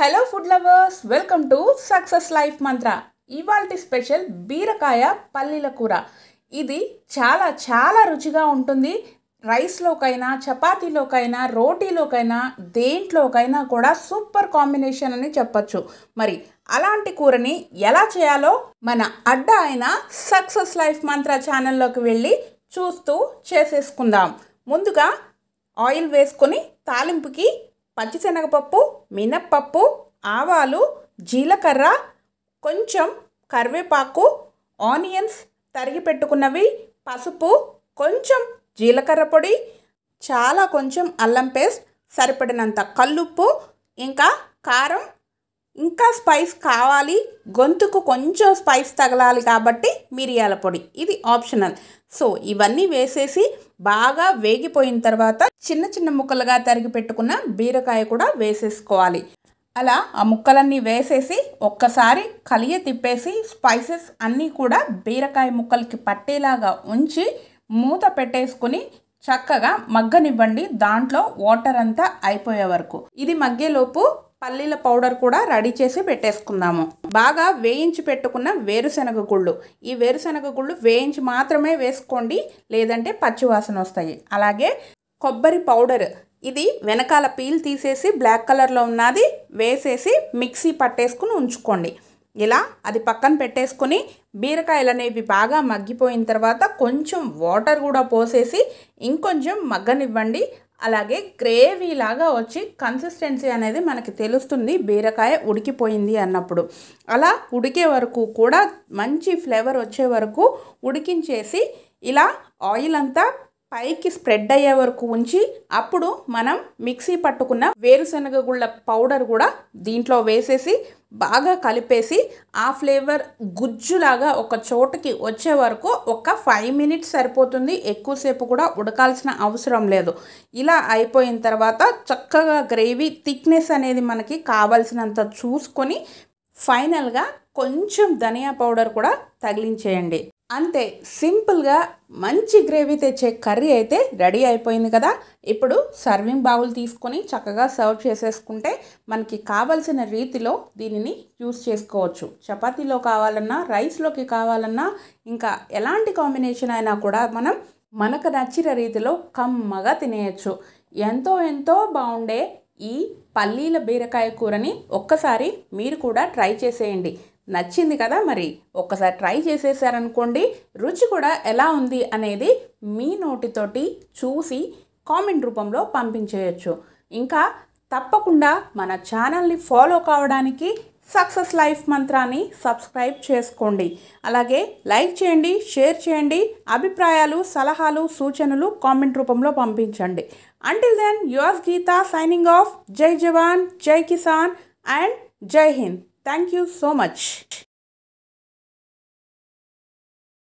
Hello food lovers welcome to success life mantra ఇవాల్టి special బీరకాయ పల్లీల కూర ఇది చాలా చాలా రుచిగా ఉంటుంది రైస్లోకైనా చపాతీలోకైనా రోటీలోకైనా దేంట్లోకైనా కూడా సూపర్ కాంబినేషన్ అని చెప్పచ్చు మరి అలాంటి కూరని ఎలా చేయాలో మన అడ్డ అయిన సక్సెస్ లైఫ్ మంత్ర ఛానల్లోకి వెళ్ళి చూస్తూ చేసేసుకుందాం ముందుగా ఆయిల్ వేసుకొని తాలింపుకి పచ్చిశనగపప్పు మినప్పప్పు ఆవాలు జీలకర్ర కొంచెం కరివేపాకు ఆనియన్స్ తరిగి పెట్టుకున్నవి పసుపు కొంచెం జీలకర్ర పొడి చాలా కొంచెం అల్లం పేస్ట్ సరిపడినంత కల్లుప్పు ఇంకా కారం ఇంకా స్పైస్ కావాలి గొంతుకు కొంచెం స్పైస్ తగలాలి కాబట్టి మిరియాల పొడి ఇది ఆప్షనల్ సో ఇవన్నీ వేసేసి బాగా వేగిపోయిన తర్వాత చిన్న చిన్న ముక్కలుగా తరిగి పెట్టుకున్న బీరకాయ కూడా వేసేసుకోవాలి అలా ఆ ముక్కలన్నీ వేసేసి ఒక్కసారి కలియ తిప్పేసి స్పైసెస్ అన్నీ కూడా బీరకాయ ముక్కలకి పట్టేలాగా ఉంచి మూత పెట్టేసుకుని చక్కగా మగ్గనివ్వండి దాంట్లో వాటర్ అంతా అయిపోయే వరకు ఇది మగ్గేలోపు పల్లీల పౌడర్ కూడా రెడీ చేసి పెట్టేసుకుందాము బాగా వేయించి పెట్టుకున్న వేరుశనగ గుళ్ళు ఈ వేరుశనగ గుళ్ళు వేయించి మాత్రమే వేసుకోండి లేదంటే పచ్చివాసన వస్తాయి అలాగే కొబ్బరి పౌడర్ ఇది వెనకాల పీల్ తీసేసి బ్లాక్ కలర్లో ఉన్నది వేసేసి మిక్సీ పట్టేసుకుని ఉంచుకోండి ఇలా అది పక్కన పెట్టేసుకుని బీరకాయలు అనేవి బాగా మగ్గిపోయిన తర్వాత కొంచెం వాటర్ కూడా పోసేసి ఇంకొంచెం మగ్గనివ్వండి అలాగే గ్రేవీ లాగా వచ్చి కన్సిస్టెన్సీ అనేది మనకి తెలుస్తుంది బీరకాయ ఉడికిపోయింది అన్నప్పుడు అలా ఉడికే వరకు కూడా మంచి ఫ్లేవర్ వచ్చే వరకు ఉడికించేసి ఇలా ఆయిల్ అంతా పైకి స్ప్రెడ్ అయ్యే వరకు ఉంచి అప్పుడు మనం మిక్సీ పట్టుకున్న వేరుశనగ గుళ్ళ పౌడర్ కూడా దీంట్లో వేసేసి బాగా కలిపేసి ఆ ఫ్లేవర్ గుజ్జులాగా ఒక చోటకి వచ్చే వరకు ఒక ఫైవ్ మినిట్స్ సరిపోతుంది ఎక్కువసేపు కూడా ఉడకాల్సిన అవసరం లేదు ఇలా అయిపోయిన తర్వాత చక్కగా గ్రేవీ థిక్నెస్ అనేది మనకి కావలసినంత చూసుకొని ఫైనల్గా కొంచెం ధనియా పౌడర్ కూడా తగిలించేయండి అంతే సింపుల్గా మంచి గ్రేవీ తెచ్చే కర్రీ అయితే రెడీ అయిపోయింది కదా ఇప్పుడు సర్వింగ్ బౌల్ తీసుకొని చక్కగా సర్వ్ చేసేసుకుంటే మనకి కావలసిన రీతిలో దీనిని యూస్ చేసుకోవచ్చు చపాతీలో కావాలన్నా రైస్లోకి కావాలన్నా ఇంకా ఎలాంటి కాంబినేషన్ అయినా కూడా మనం మనకు నచ్చిన రీతిలో కమ్మగా తినేయచ్చు ఎంతో ఎంతో బాగుండే ఈ పల్లీల బీరకాయ కూరని ఒక్కసారి మీరు కూడా ట్రై చేసేయండి నచ్చింది కదా మరి ఒక్కసారి ట్రై చేసేసారనుకోండి రుచి కూడా ఎలా ఉంది అనేది మీ నోటితోటి చూసి కామెంట్ రూపంలో పంపించేయచ్చు ఇంకా తప్పకుండా మన ఛానల్ని ఫాలో కావడానికి సక్సెస్ లైఫ్ మంత్రాన్ని సబ్స్క్రైబ్ చేసుకోండి అలాగే లైక్ చేయండి షేర్ చేయండి అభిప్రాయాలు సలహాలు సూచనలు కామెంట్ రూపంలో పంపించండి until then yours Geetha signing off జై జవాన్ జై కిసాన్ అండ్ జై Hind Thank you so much.